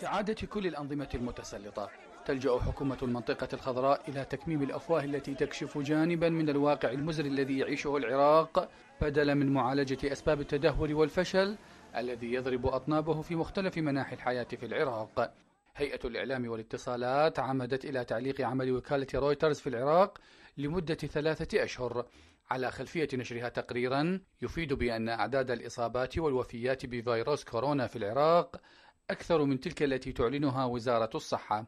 كعادة كل الأنظمة المتسلطة تلجأ حكومة المنطقة الخضراء إلى تكميم الأفواه التي تكشف جانبا من الواقع المزري الذي يعيشه العراق بدلا من معالجة أسباب التدهور والفشل الذي يضرب أطنابه في مختلف مناحي الحياة في العراق هيئة الإعلام والاتصالات عمدت إلى تعليق عمل وكالة رويترز في العراق لمدة ثلاثة أشهر على خلفية نشرها تقريرا يفيد بأن أعداد الإصابات والوفيات بفيروس كورونا في العراق أكثر من تلك التي تعلنها وزارة الصحة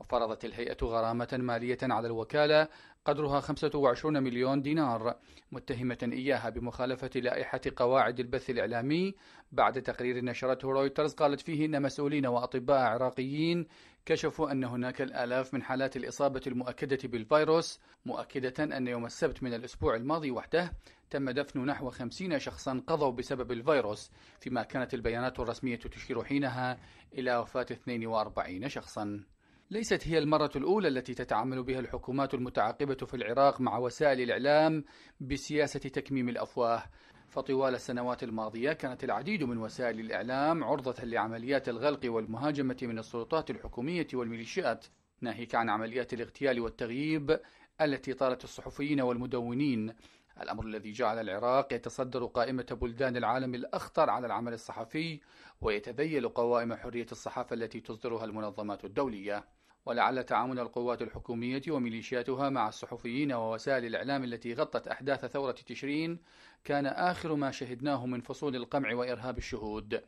وفرضت الهيئة غرامة مالية على الوكالة قدرها 25 مليون دينار متهمة إياها بمخالفة لائحة قواعد البث الإعلامي بعد تقرير نشرته رويترز قالت فيه أن مسؤولين وأطباء عراقيين كشفوا أن هناك الآلاف من حالات الإصابة المؤكدة بالفيروس مؤكدة أن يوم السبت من الأسبوع الماضي وحده تم دفن نحو 50 شخصا قضوا بسبب الفيروس فيما كانت البيانات الرسمية تشير حينها إلى وفاة 42 شخصا ليست هي المرة الأولى التي تتعامل بها الحكومات المتعاقبة في العراق مع وسائل الإعلام بسياسة تكميم الأفواه، فطوال السنوات الماضية كانت العديد من وسائل الإعلام عرضة لعمليات الغلق والمهاجمة من السلطات الحكومية والميليشيات، ناهيك عن عمليات الاغتيال والتغييب التي طالت الصحفيين والمدونين الأمر الذي جعل العراق يتصدر قائمة بلدان العالم الأخطر على العمل الصحفي ويتذيل قوائم حرية الصحافة التي تصدرها المنظمات الدولية ولعل تعامل القوات الحكومية وميليشياتها مع الصحفيين ووسائل الإعلام التي غطت أحداث ثورة تشرين كان آخر ما شهدناه من فصول القمع وإرهاب الشهود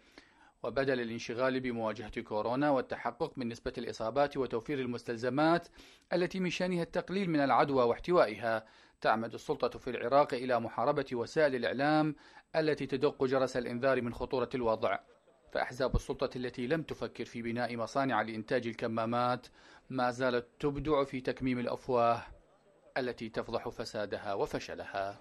وبدل الانشغال بمواجهة كورونا والتحقق من نسبة الإصابات وتوفير المستلزمات التي من شأنها التقليل من العدوى واحتوائها، تعمد السلطة في العراق إلى محاربة وسائل الإعلام التي تدق جرس الإنذار من خطورة الوضع. فأحزاب السلطة التي لم تفكر في بناء مصانع لإنتاج الكمامات ما زالت تبدع في تكميم الأفواه التي تفضح فسادها وفشلها.